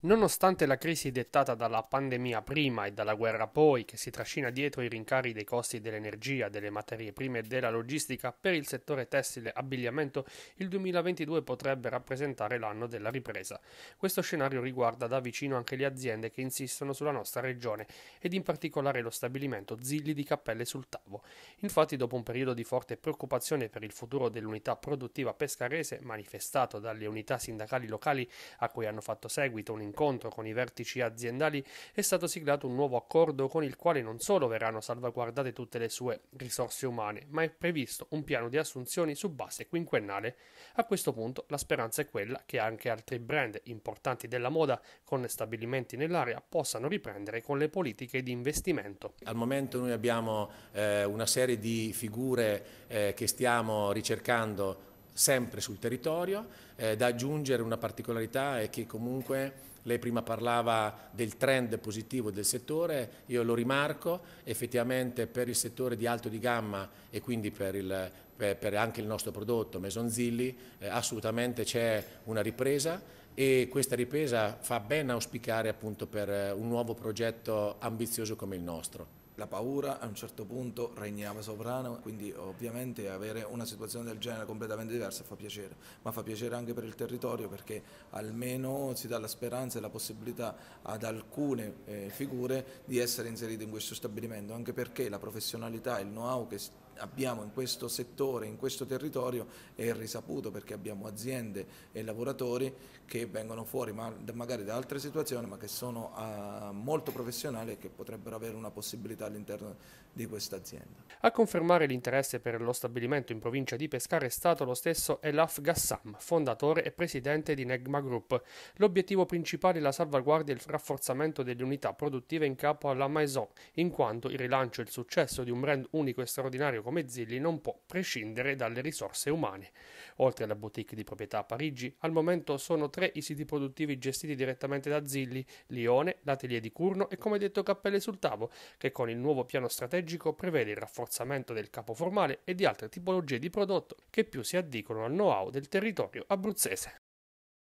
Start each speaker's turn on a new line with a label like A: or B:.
A: Nonostante la crisi dettata dalla pandemia prima e dalla guerra poi, che si trascina dietro i rincari dei costi dell'energia, delle materie prime e della logistica, per il settore tessile e abbigliamento il 2022 potrebbe rappresentare l'anno della ripresa. Questo scenario riguarda da vicino anche le aziende che insistono sulla nostra regione ed in particolare lo stabilimento Zilli di Cappelle sul Tavo. Infatti, dopo un periodo di forte preoccupazione per il futuro dell'unità produttiva pescarese manifestato dalle unità sindacali locali a cui hanno fatto seguito un incontro con i vertici aziendali è stato siglato un nuovo accordo con il quale non solo verranno salvaguardate tutte le sue risorse umane, ma è previsto un piano di assunzioni su base quinquennale. A questo punto la speranza è quella che anche altri brand importanti della moda con stabilimenti nell'area possano riprendere con le politiche di investimento. Al
B: momento noi abbiamo eh, una serie di figure eh, che stiamo ricercando sempre sul territorio. Eh, da aggiungere una particolarità è che comunque lei prima parlava del trend positivo del settore, io lo rimarco, effettivamente per il settore di alto di gamma e quindi per, il, per, per anche il nostro prodotto Maison Zilli eh, assolutamente c'è una ripresa e questa ripresa fa ben auspicare appunto per eh, un nuovo progetto ambizioso come il nostro
C: la paura a un certo punto regnava sovrano, quindi ovviamente avere una situazione del genere completamente diversa fa piacere, ma fa piacere anche per il territorio perché almeno si dà la speranza e la possibilità ad alcune eh, figure di essere inserite in questo stabilimento, anche perché la professionalità e il know-how che abbiamo in questo settore, in questo territorio è risaputo perché abbiamo aziende e lavoratori che vengono fuori magari da altre situazioni ma che sono ah, molto professionali e che potrebbero avere una possibilità all'interno di questa azienda.
A: A confermare l'interesse per lo stabilimento in provincia di Pescara è stato lo stesso Elaf Gassam, fondatore e presidente di Negma Group. L'obiettivo principale è la salvaguardia e il rafforzamento delle unità produttive in capo alla Maison, in quanto il rilancio e il successo di un brand unico e straordinario come Zilli non può prescindere dalle risorse umane. Oltre alla boutique di proprietà a Parigi, al momento sono tre i siti produttivi gestiti direttamente da Zilli, Lione, l'atelier di Curno e come detto Cappelle sul Tavo, che con il nuovo piano strategico prevede il rafforzamento del capo formale e di altre tipologie di prodotto che più si addicono al know-how del territorio abruzzese.